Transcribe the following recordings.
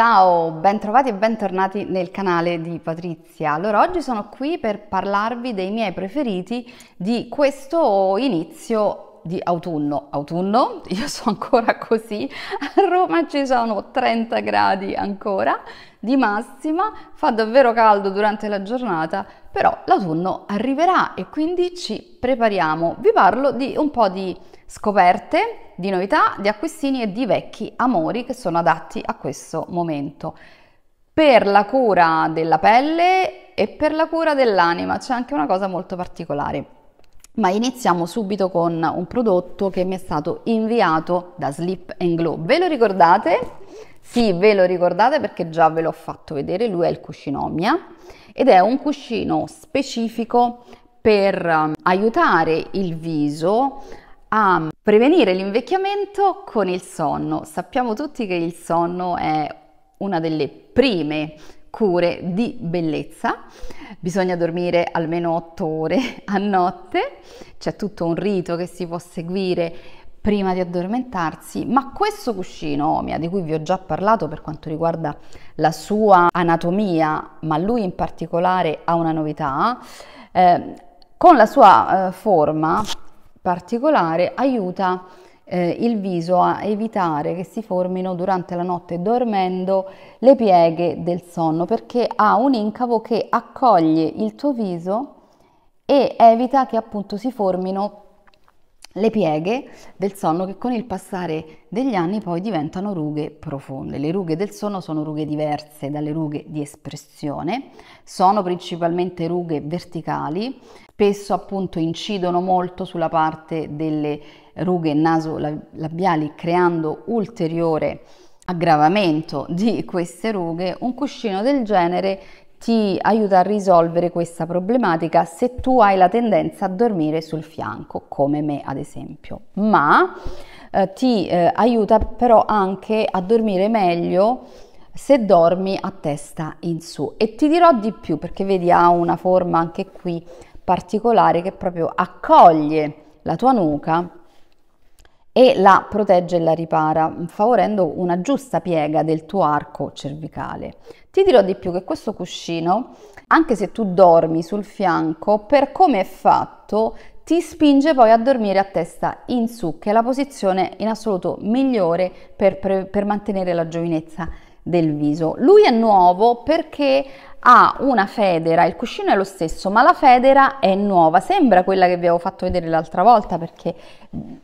Ciao, bentrovati e bentornati nel canale di Patrizia. Allora, oggi sono qui per parlarvi dei miei preferiti di questo inizio di autunno. Autunno, io sono ancora così, a Roma ci sono 30 gradi ancora di massima, fa davvero caldo durante la giornata, però l'autunno arriverà e quindi ci prepariamo. Vi parlo di un po' di scoperte di novità, di acquistini e di vecchi amori che sono adatti a questo momento. Per la cura della pelle e per la cura dell'anima c'è anche una cosa molto particolare. Ma iniziamo subito con un prodotto che mi è stato inviato da Slip Glow. Ve lo ricordate? Sì, ve lo ricordate perché già ve l'ho fatto vedere, lui è il cuscinomia ed è un cuscino specifico per ehm, aiutare il viso a prevenire l'invecchiamento con il sonno. Sappiamo tutti che il sonno è una delle prime cure di bellezza. Bisogna dormire almeno 8 ore a notte, c'è tutto un rito che si può seguire prima di addormentarsi, ma questo cuscino Omia, di cui vi ho già parlato per quanto riguarda la sua anatomia, ma lui in particolare ha una novità, eh, con la sua eh, forma particolare aiuta eh, il viso a evitare che si formino durante la notte dormendo le pieghe del sonno perché ha un incavo che accoglie il tuo viso e evita che appunto si formino le pieghe del sonno che con il passare degli anni poi diventano rughe profonde. Le rughe del sonno sono rughe diverse dalle rughe di espressione, sono principalmente rughe verticali, spesso appunto incidono molto sulla parte delle rughe naso-labiali creando ulteriore aggravamento di queste rughe, un cuscino del genere ti aiuta a risolvere questa problematica se tu hai la tendenza a dormire sul fianco, come me ad esempio, ma eh, ti eh, aiuta però anche a dormire meglio se dormi a testa in su e ti dirò di più perché vedi ha una forma anche qui particolare che proprio accoglie la tua nuca e la protegge e la ripara, favorendo una giusta piega del tuo arco cervicale. Ti dirò di più che questo cuscino, anche se tu dormi sul fianco, per come è fatto ti spinge poi a dormire a testa in su, che è la posizione in assoluto migliore per, per, per mantenere la giovinezza del viso. Lui è nuovo perché ha una federa, il cuscino è lo stesso, ma la federa è nuova, sembra quella che vi avevo fatto vedere l'altra volta perché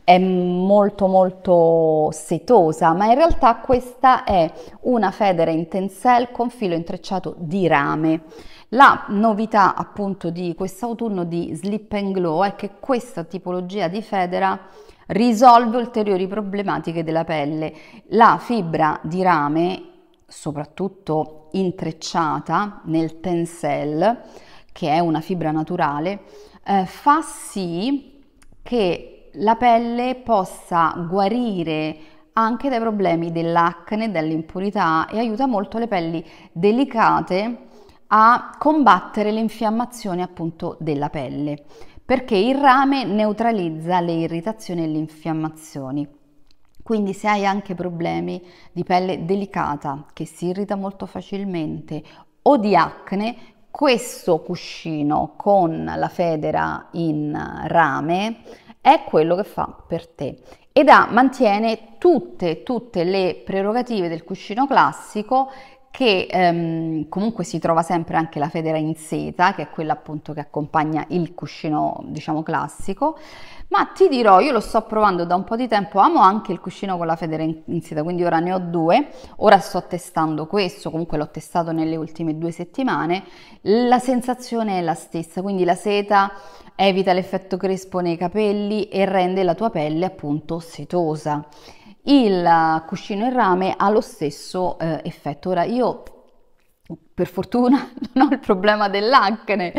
è molto molto setosa, ma in realtà questa è una federa in tencel con filo intrecciato di rame. La novità appunto di quest'autunno di Slip and Glow è che questa tipologia di federa risolve ulteriori problematiche della pelle. La fibra di rame soprattutto intrecciata nel tencel, che è una fibra naturale, eh, fa sì che la pelle possa guarire anche dai problemi dell'acne, dell'impurità e aiuta molto le pelli delicate a combattere l'infiammazione appunto della pelle perché il rame neutralizza le irritazioni e le infiammazioni. Quindi se hai anche problemi di pelle delicata che si irrita molto facilmente o di acne, questo cuscino con la federa in rame è quello che fa per te ed ha, mantiene tutte, tutte le prerogative del cuscino classico che ehm, comunque si trova sempre anche la federa in seta, che è quella appunto che accompagna il cuscino diciamo classico, ma ti dirò, io lo sto provando da un po' di tempo, amo anche il cuscino con la federa insita, quindi ora ne ho due, ora sto testando questo, comunque l'ho testato nelle ultime due settimane, la sensazione è la stessa, quindi la seta evita l'effetto crespo nei capelli e rende la tua pelle appunto setosa. Il cuscino in rame ha lo stesso eh, effetto. Ora io per fortuna non ho il problema dell'acne,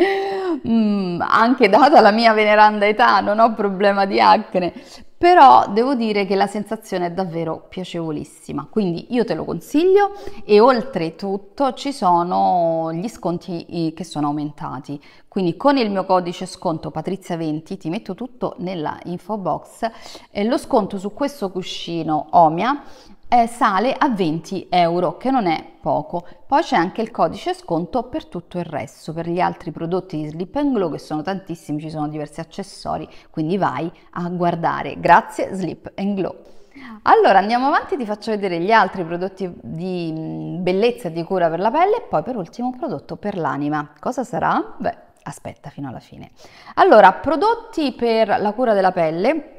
mm, anche data la mia veneranda età non ho problema di acne, però devo dire che la sensazione è davvero piacevolissima, quindi io te lo consiglio e oltretutto ci sono gli sconti eh, che sono aumentati, quindi con il mio codice sconto Patrizia20 ti metto tutto nella info box, eh, lo sconto su questo cuscino Omia eh, sale a 20 euro, che non è poco. Poi c'è anche il codice sconto per tutto il resto, per gli altri prodotti di Slip and Glow, che sono tantissimi, ci sono diversi accessori, quindi vai a guardare. Grazie Slip and Glow. Allora andiamo avanti, ti faccio vedere gli altri prodotti di mm, bellezza e di cura per la pelle e poi per ultimo prodotto per l'anima. Cosa sarà? Beh, aspetta fino alla fine. Allora, prodotti per la cura della pelle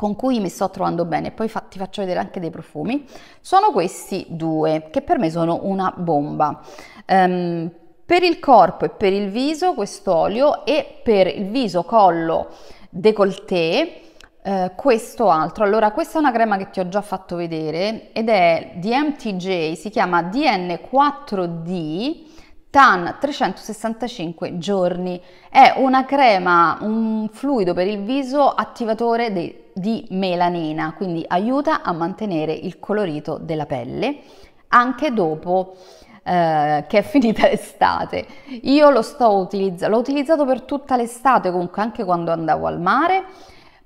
con cui mi sto trovando bene, poi fa, ti faccio vedere anche dei profumi, sono questi due che per me sono una bomba. Um, per il corpo e per il viso questo olio e per il viso, collo, décolleté eh, questo altro. Allora questa è una crema che ti ho già fatto vedere ed è di MTJ, si chiama DN4D TAN 365 giorni. È una crema, un fluido per il viso attivatore de, di melanina, quindi aiuta a mantenere il colorito della pelle anche dopo eh, che è finita l'estate. Io lo sto utilizzando, l'ho utilizzato per tutta l'estate comunque anche quando andavo al mare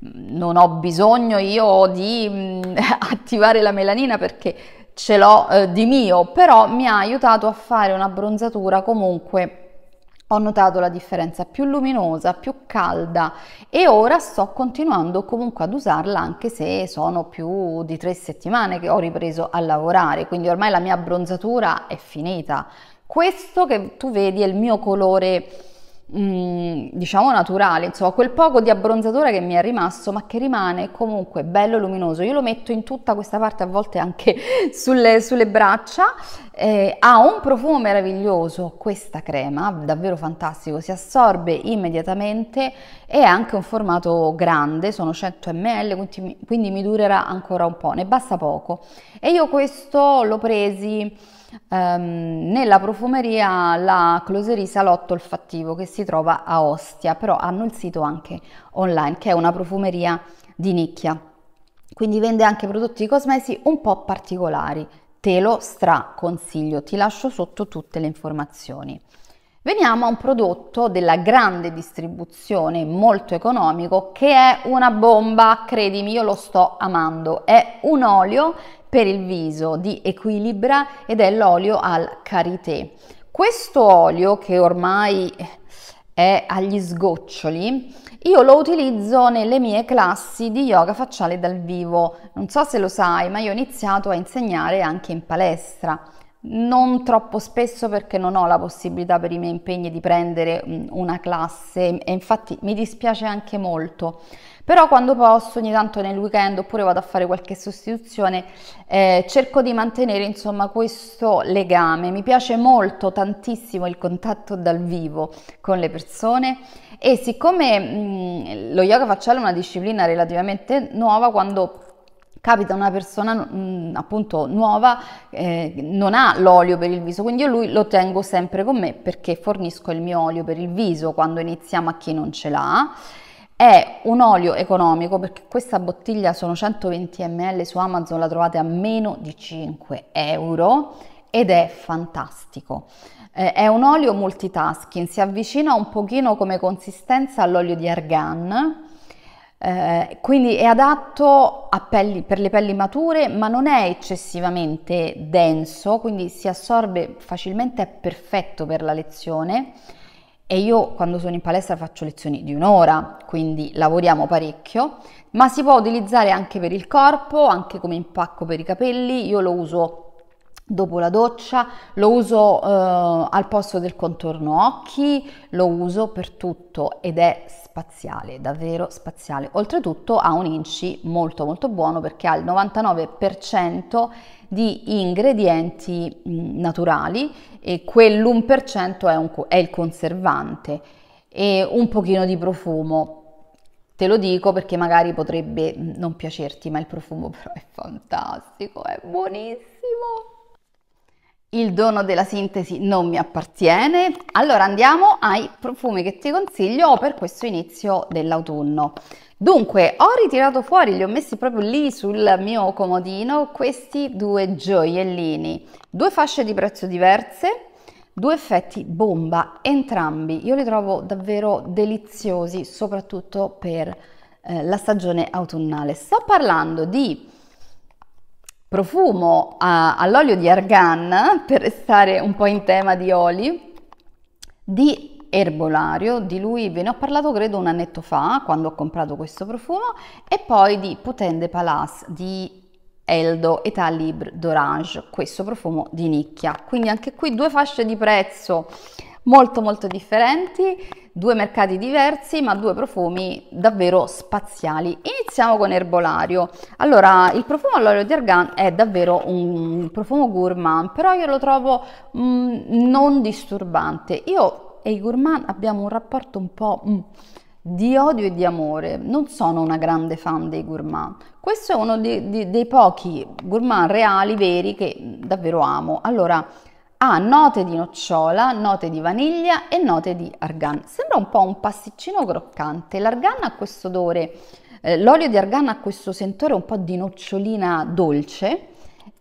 non ho bisogno io di mh, mm, attivare la melanina perché ce l'ho eh, di mio, però mi ha aiutato a fare una bronzatura comunque ho notato la differenza più luminosa, più calda e ora sto continuando comunque ad usarla anche se sono più di tre settimane che ho ripreso a lavorare, quindi ormai la mia bronzatura è finita. Questo che tu vedi è il mio colore diciamo naturale, insomma quel poco di abbronzatura che mi è rimasto ma che rimane comunque bello luminoso. Io lo metto in tutta questa parte, a volte anche sulle, sulle braccia. Eh, ha un profumo meraviglioso questa crema, davvero fantastico, si assorbe immediatamente e ha anche un formato grande, sono 100 ml, quindi quindi mi durerà ancora un po', ne basta poco. E io questo l'ho presi Um, nella profumeria la Closerie Salotto Olfattivo che si trova a Ostia, però hanno il sito anche online che è una profumeria di nicchia, quindi vende anche prodotti cosmesi un po' particolari. Te lo straconsiglio, ti lascio sotto tutte le informazioni. Veniamo a un prodotto della grande distribuzione molto economico che è una bomba, credimi, io lo sto amando. È un olio per il viso di Equilibra ed è l'olio al karité. Questo olio che ormai è agli sgoccioli, io lo utilizzo nelle mie classi di yoga facciale dal vivo. Non so se lo sai, ma io ho iniziato a insegnare anche in palestra non troppo spesso perché non ho la possibilità per i miei impegni di prendere mm, una classe e infatti mi dispiace anche molto però quando posso ogni tanto nel weekend oppure vado a fare qualche sostituzione eh, cerco di mantenere insomma questo legame mi piace molto tantissimo il contatto dal vivo con le persone e siccome mh, mm, lo yoga facciale è una disciplina relativamente nuova quando capita una persona mh, mm, appunto nuova, eh, non ha l'olio per il viso, quindi io lui lo tengo sempre con me perché fornisco il mio olio per il viso quando iniziamo a chi non ce l'ha. È un olio economico perché questa bottiglia sono 120 ml su Amazon, la trovate a meno di 5 euro ed è fantastico. Eh, è un olio multitasking, si avvicina un pochino come consistenza all'olio di argan, eh, quindi è adatto pelli, per le pelli mature, ma non è eccessivamente denso, quindi si assorbe facilmente, è perfetto per la lezione. E io quando sono in palestra faccio lezioni di un'ora, quindi lavoriamo parecchio, ma si può utilizzare anche per il corpo, anche come impacco per i capelli. Io lo uso Dopo la doccia lo uso eh, al posto del contorno occhi, lo uso per tutto ed è spaziale, davvero spaziale. Oltretutto ha un inci molto molto buono perché ha il 99% di ingredienti mm, naturali e quell'1% è, un, è il conservante e un pochino di profumo. Te lo dico perché magari potrebbe mm, non piacerti, ma il profumo però è fantastico, è buonissimo il dono della sintesi non mi appartiene. Allora andiamo ai profumi che ti consiglio per questo inizio dell'autunno. Dunque, ho ritirato fuori, li ho messi proprio lì sul mio comodino, questi due gioiellini, due fasce di prezzo diverse, due effetti bomba, entrambi. Io li trovo davvero deliziosi, soprattutto per eh, la stagione autunnale. Sto parlando di profumo a, all'olio di argan, per restare un po' in tema di oli, di erbolario, di lui ve ne ho parlato credo un annetto fa quando ho comprato questo profumo, e poi di Potende Palace di Eldo Età Libre d'Orange, questo profumo di nicchia. Quindi anche qui due fasce di prezzo molto molto differenti, due mercati diversi ma due profumi davvero spaziali. Iniziamo con Erbolario. Allora, il profumo all'olio di argan è davvero un profumo gourmand, però io lo trovo mh, mm, non disturbante. Io e i gourmand abbiamo un rapporto un po'... Mh, mm, di odio e di amore. Non sono una grande fan dei gourmand. Questo è uno di, di, dei pochi gourmand reali, veri, che davvero amo. Allora, ha ah, note di nocciola, note di vaniglia e note di argan. Sembra un po' un pasticcino croccante. L'argan ha questo odore, eh, l'olio di argan ha questo sentore un po' di nocciolina dolce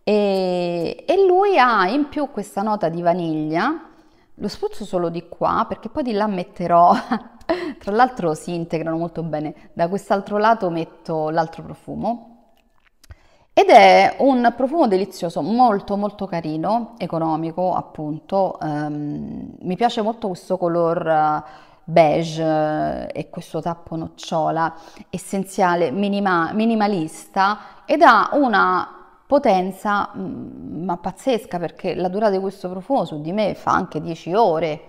e, e lui ha in più questa nota di vaniglia. Lo spruzzo solo di qua perché poi di là metterò, tra l'altro si integrano molto bene, da quest'altro lato metto l'altro profumo ed è un profumo delizioso, molto molto carino, economico appunto, um, mi piace molto questo color eh, beige eh, e questo tappo nocciola, essenziale, minima, minimalista ed ha una potenza mm, ma pazzesca perché la durata di questo profumo su di me fa anche 10 ore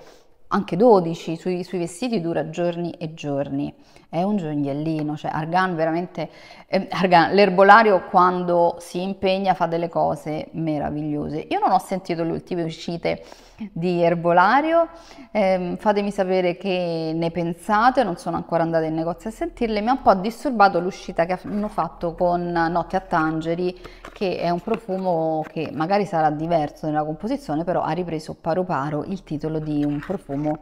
anche 12 sui, sui, vestiti dura giorni e giorni. È un gioiellino, cioè Argan veramente, eh, Argan, l'erbolario quando si impegna fa delle cose meravigliose. Io non ho sentito le ultime uscite di erbolario, eh, fatemi sapere che ne pensate, non sono ancora andata in negozio a sentirle, mi ha un po' disturbato l'uscita che hanno fatto con Notte a Tangeri, che è un profumo che magari sarà diverso nella composizione, però ha ripreso paro paro il titolo di un profumo Salmo diciamo,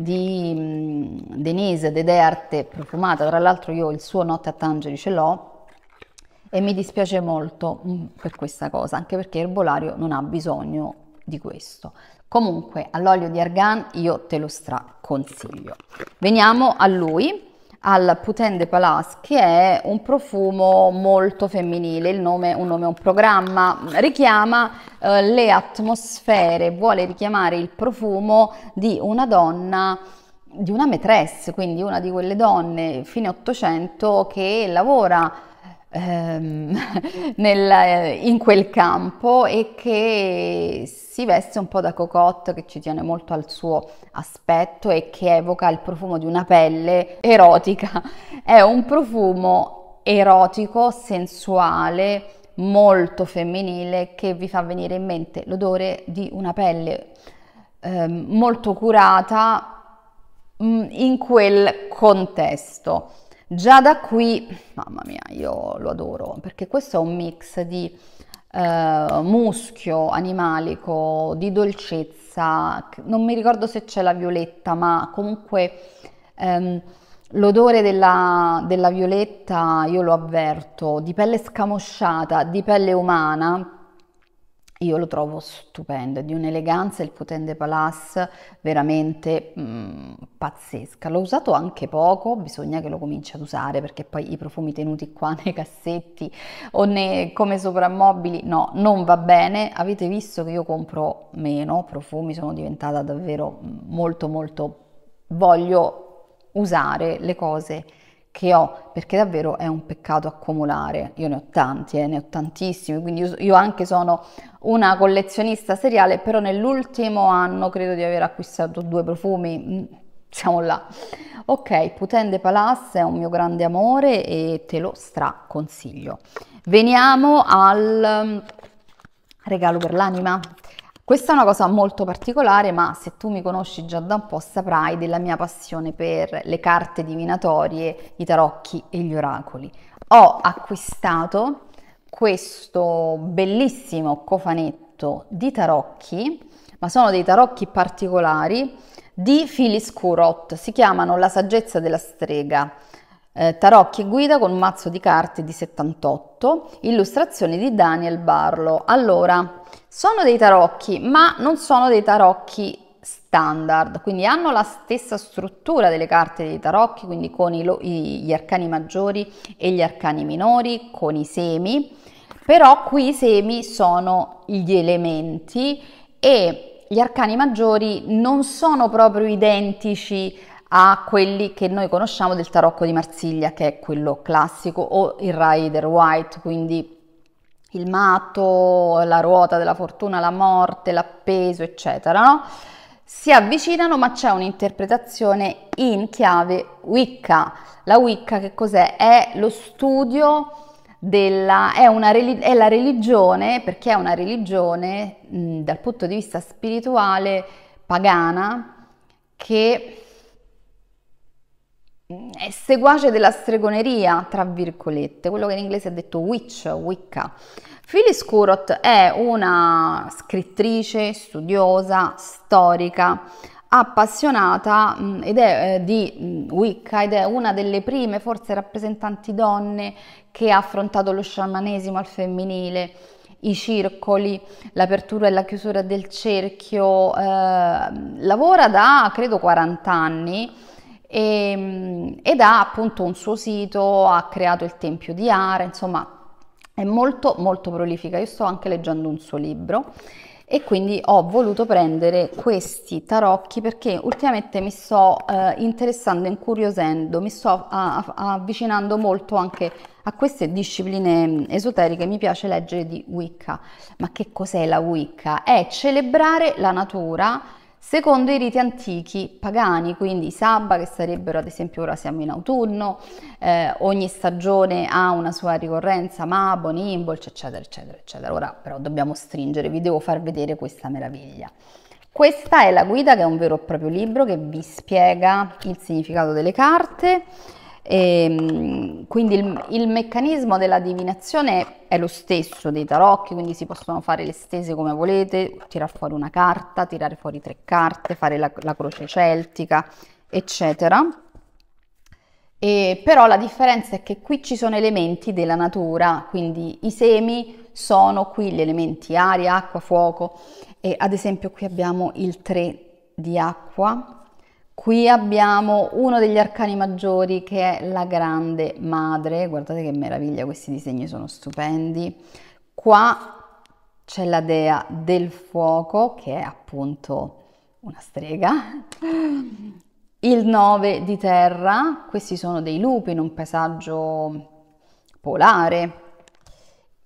di mm, Denise Dederte, profumata, tra l'altro io il suo Notte a Tangeri ce l'ho, e mi dispiace molto mm, per questa cosa, anche perché Erbolario non ha bisogno di questo. Comunque all'olio di argan io te lo straconsiglio. Veniamo a lui al Putain de Palace, che è un profumo molto femminile, il nome, un nome è un programma, richiama eh, le atmosfere, vuole richiamare il profumo di una donna di una maîtresse, quindi una di quelle donne fine 800 che lavora ehm, nel, eh, in quel campo e che si veste un po' da cocotte che ci tiene molto al suo aspetto e che evoca il profumo di una pelle erotica. È un profumo erotico, sensuale, molto femminile che vi fa venire in mente l'odore di una pelle ehm, molto curata mm, in quel contesto. Già da qui, mamma mia, io lo adoro perché questo è un mix di eh, muschio animalico, di dolcezza, non mi ricordo se c'è la violetta, ma comunque ehm, l'odore della, della violetta io lo avverto, di pelle scamosciata, di pelle umana, io lo trovo stupendo, è di un'eleganza il Potende Palace veramente mm, pazzesca. L'ho usato anche poco, bisogna che lo cominci ad usare perché poi i profumi tenuti qua nei cassetti o nei, come soprammobili, no, non va bene. Avete visto che io compro meno profumi, sono diventata davvero molto molto... voglio usare le cose che ho, perché davvero è un peccato accumulare. Io ne ho tanti, eh, ne ho tantissimi, quindi io, io anche sono una collezionista seriale, però nell'ultimo anno credo di aver acquistato due profumi, mm, siamo là. Ok, Putende Palace è un mio grande amore e te lo straconsiglio. Veniamo al mm, regalo per l'anima. Questa è una cosa molto particolare, ma se tu mi conosci già da un po' saprai della mia passione per le carte divinatorie, i tarocchi e gli oracoli. Ho acquistato questo bellissimo cofanetto di tarocchi, ma sono dei tarocchi particolari di Phyllis Curot, si chiamano La saggezza della strega eh, Tarocchi e guida con un mazzo di carte di 78, illustrazioni di Daniel Barlo. Allora, sono dei tarocchi, ma non sono dei tarocchi standard, quindi hanno la stessa struttura delle carte dei tarocchi, quindi con i, gli arcani maggiori e gli arcani minori, con i semi, però qui i semi sono gli elementi e gli arcani maggiori non sono proprio identici a quelli che noi conosciamo del tarocco di Marsiglia, che è quello classico, o il Rider White, quindi il matto, la ruota della fortuna, la morte, l'appeso, eccetera, no? Si avvicinano, ma c'è un'interpretazione in chiave Wicca. La Wicca che cos'è? È lo studio della è, una, è la religione, perché è una religione mh, dal punto di vista spirituale pagana che seguace della stregoneria, tra virgolette, quello che in inglese è detto witch, wicca. Phyllis Curot è una scrittrice, studiosa, storica, appassionata mm, ed è eh, di mm, Wicca ed è una delle prime forse rappresentanti donne che ha affrontato lo sciamanesimo al femminile, i circoli, l'apertura e la chiusura del cerchio, eh, lavora da credo 40 anni e, ehm, ed ha appunto un suo sito, ha creato il Tempio di Ara, insomma è molto molto prolifica. Io sto anche leggendo un suo libro e quindi ho voluto prendere questi tarocchi perché ultimamente mi sto eh, interessando, incuriosendo, mi sto a, a, avvicinando molto anche a queste discipline mm, esoteriche, mi piace leggere di Wicca. Ma che cos'è la Wicca? È celebrare la natura Secondo i riti antichi pagani, quindi i sabba, che sarebbero ad esempio ora siamo in autunno, eh, ogni stagione ha una sua ricorrenza, Mabon, Imbolc, eccetera, eccetera, eccetera. Ora però dobbiamo stringere, vi devo far vedere questa meraviglia. Questa è la guida che è un vero e proprio libro che vi spiega il significato delle carte e, ehm, quindi il, il, meccanismo della divinazione è lo stesso dei tarocchi, quindi si possono fare le stese come volete, tirare fuori una carta, tirare fuori tre carte, fare la, la croce celtica, eccetera. E, però la differenza è che qui ci sono elementi della natura, quindi i semi sono qui gli elementi aria, acqua, fuoco e ad esempio qui abbiamo il 3 di acqua Qui abbiamo uno degli arcani maggiori che è la grande madre, guardate che meraviglia, questi disegni sono stupendi. Qua c'è la dea del fuoco che è appunto una strega. Il 9 di terra, questi sono dei lupi in un paesaggio polare.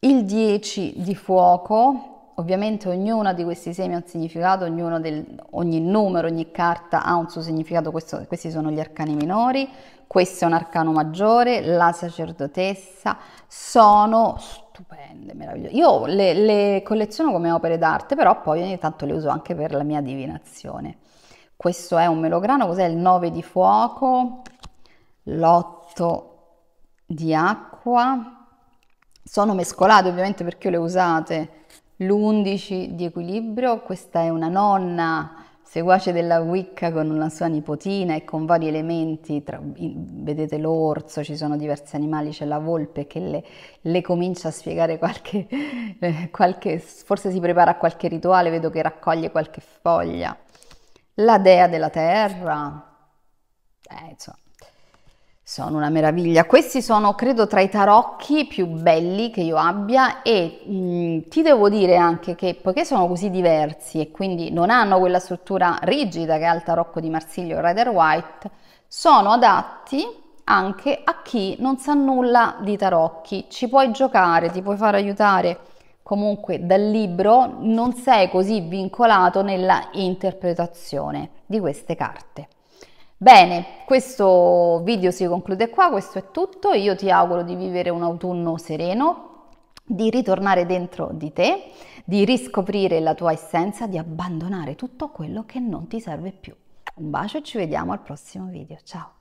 Il 10 di fuoco, Ovviamente ognuna di questi semi ha un significato, del, ogni numero, ogni carta ha un suo significato, Questo, questi sono gli arcani minori, questo è un arcano maggiore, la sacerdotessa, sono stupende, meravigliose. Io le, le colleziono come opere d'arte, però poi ogni tanto le uso anche per la mia divinazione. Questo è un melograno, cos'è il 9 di fuoco, l'8 di acqua, sono mescolate ovviamente perché le usate l'11 di equilibrio, questa è una nonna seguace della Wicca con una sua nipotina e con vari elementi, tra, vedete l'orso, ci sono diversi animali, c'è la volpe che le, le comincia a spiegare qualche, eh, qualche, forse si prepara a qualche rituale, vedo che raccoglie qualche foglia. La dea della terra, eh, insomma, sono una meraviglia. Questi sono, credo, tra i tarocchi più belli che io abbia e mh, mm, ti devo dire anche che poiché sono così diversi e quindi non hanno quella struttura rigida che ha il tarocco di Marsiglio Rider White, sono adatti anche a chi non sa nulla di tarocchi. Ci puoi giocare, ti puoi far aiutare comunque dal libro, non sei così vincolato nella interpretazione di queste carte. Bene, questo video si conclude qua, questo è tutto, io ti auguro di vivere un autunno sereno, di ritornare dentro di te, di riscoprire la tua essenza, di abbandonare tutto quello che non ti serve più. Un bacio e ci vediamo al prossimo video, ciao!